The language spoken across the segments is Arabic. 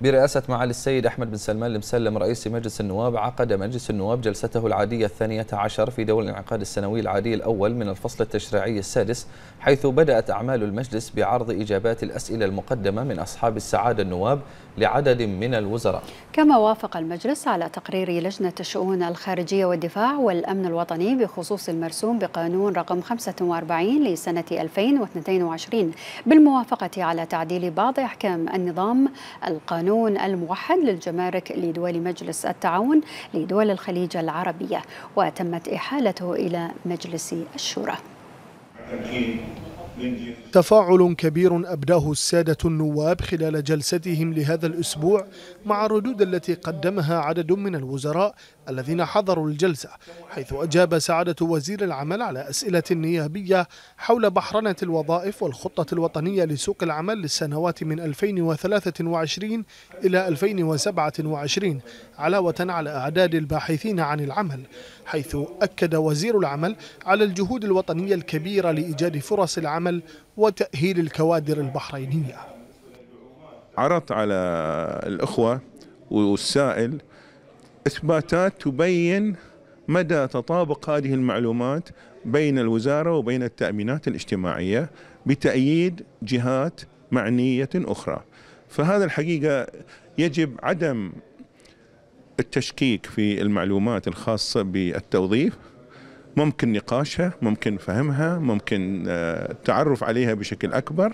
برئاسة معالي السيد أحمد بن سلمان المسلم رئيس مجلس النواب عقد مجلس النواب جلسته العادية الثانية عشر في دور الانعقاد السنوي العادي الأول من الفصل التشريعي السادس حيث بدأت أعمال المجلس بعرض إجابات الأسئلة المقدمة من أصحاب السعادة النواب لعدد من الوزراء كما وافق المجلس على تقرير لجنة الشؤون الخارجية والدفاع والأمن الوطني بخصوص المرسوم بقانون رقم 45 لسنة 2022 بالموافقة على تعديل بعض أحكام النظام القانون القانون الموحد للجمارك لدول مجلس التعاون لدول الخليج العربية وتمت إحالته إلى مجلس الشورى تفاعل كبير أبداه السادة النواب خلال جلستهم لهذا الأسبوع مع الردود التي قدمها عدد من الوزراء الذين حضروا الجلسة حيث أجاب سعادة وزير العمل على أسئلة نيابية حول بحرنة الوظائف والخطة الوطنية لسوق العمل للسنوات من 2023 إلى 2027 علاوة على أعداد الباحثين عن العمل حيث أكد وزير العمل على الجهود الوطنية الكبيرة لإيجاد فرص العمل العمل وتأهيل الكوادر البحرينية عرضت على الأخوة والسائل إثباتات تبين مدى تطابق هذه المعلومات بين الوزارة وبين التأمينات الاجتماعية بتأييد جهات معنية أخرى فهذا الحقيقة يجب عدم التشكيك في المعلومات الخاصة بالتوظيف ممكن نقاشها ممكن فهمها ممكن آه، التعرف عليها بشكل أكبر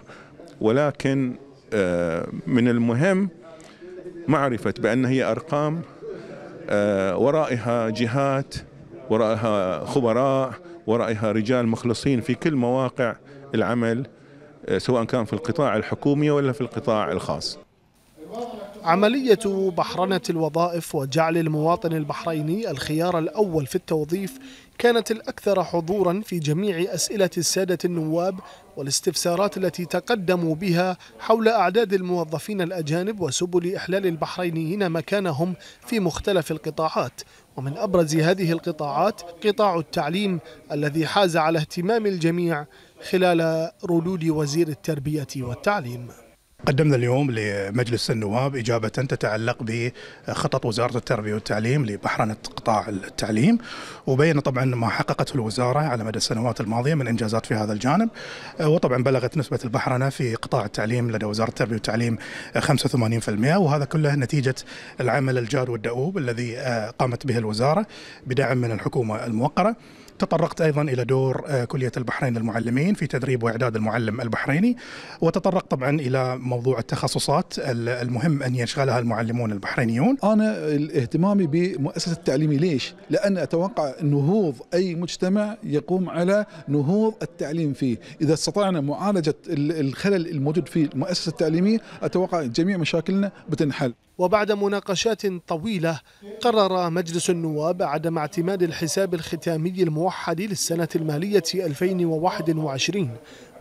ولكن آه، من المهم معرفة بأن هي أرقام آه، ورائها جهات ورائها خبراء ورائها رجال مخلصين في كل مواقع العمل سواء كان في القطاع الحكومي ولا في القطاع الخاص عملية بحرنة الوظائف وجعل المواطن البحريني الخيار الأول في التوظيف كانت الأكثر حضورا في جميع أسئلة السادة النواب والاستفسارات التي تقدموا بها حول أعداد الموظفين الأجانب وسبل إحلال البحرينيين مكانهم في مختلف القطاعات ومن أبرز هذه القطاعات قطاع التعليم الذي حاز على اهتمام الجميع خلال ردود وزير التربية والتعليم قدمنا اليوم لمجلس النواب إجابة تتعلق بخطط وزارة التربية والتعليم لبحرنة قطاع التعليم وبين طبعا ما حققته الوزارة على مدى السنوات الماضية من إنجازات في هذا الجانب وطبعا بلغت نسبة البحرنة في قطاع التعليم لدى وزارة التربية والتعليم 85% وهذا كله نتيجة العمل الجاد والدؤوب الذي آه، قامت به الوزارة بدعم من الحكومة الموقرة تطرقت أيضا إلى دور آه، كلية البحرين للمعلمين في تدريب وإعداد المعلم البحريني وتطرقت طبعا إلى موضوع التخصصات المهم أن يشغلها المعلمون البحرينيون أنا اهتمامي بمؤسسة التعليم ليش؟ لأن أتوقع نهوض أي مجتمع يقوم على نهوض التعليم فيه إذا استطعنا معالجة الخلل الموجود في المؤسسة التعليمية أتوقع جميع مشاكلنا بتنحل وبعد مناقشات طويلة قرر مجلس النواب عدم اعتماد الحساب الختامي الموقع الموحد للسنة المالية 2021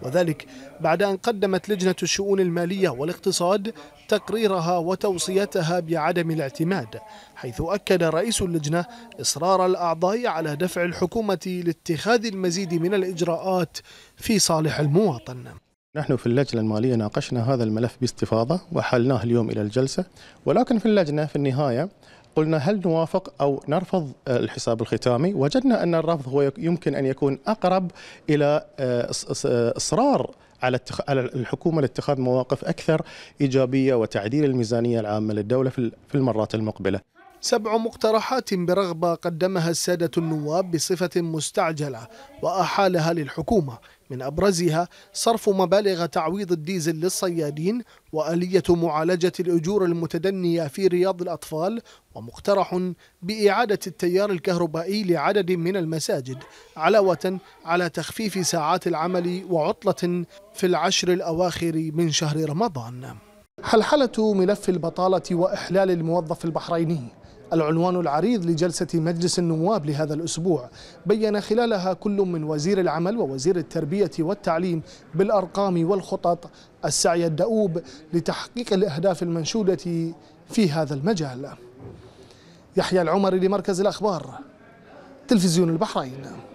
وذلك بعد أن قدمت لجنة الشؤون المالية والاقتصاد تقريرها وتوصيتها بعدم الاعتماد حيث أكد رئيس اللجنة إصرار الأعضاء على دفع الحكومة لاتخاذ المزيد من الإجراءات في صالح المواطن نحن في اللجنة المالية ناقشنا هذا الملف باستفاضة وحلناه اليوم إلى الجلسة ولكن في اللجنة في النهاية قلنا هل نوافق أو نرفض الحساب الختامي وجدنا أن الرفض هو يمكن أن يكون أقرب إلى آه، إصرار على على الحكومه لاتخاذ مواقف اكثر ايجابيه وتعديل الميزانيه العامه للدوله في المرات المقبله. سبع مقترحات برغبه قدمها الساده النواب بصفه مستعجله واحالها للحكومه من أبرزها صرف مبالغ تعويض الديزل للصيادين وآلية معالجة الأجور المتدنية في رياض الأطفال ومقترح بإعادة التيار الكهربائي لعدد من المساجد علاوة على تخفيف ساعات العمل وعطلة في العشر الأواخر من شهر رمضان حلحلة ملف البطالة وإحلال الموظف البحريني العنوان العريض لجلسة مجلس النواب لهذا الأسبوع بين خلالها كل من وزير العمل ووزير التربية والتعليم بالأرقام والخطط السعي الدؤوب لتحقيق الأهداف المنشودة في هذا المجال يحيى العمر لمركز الأخبار تلفزيون البحرين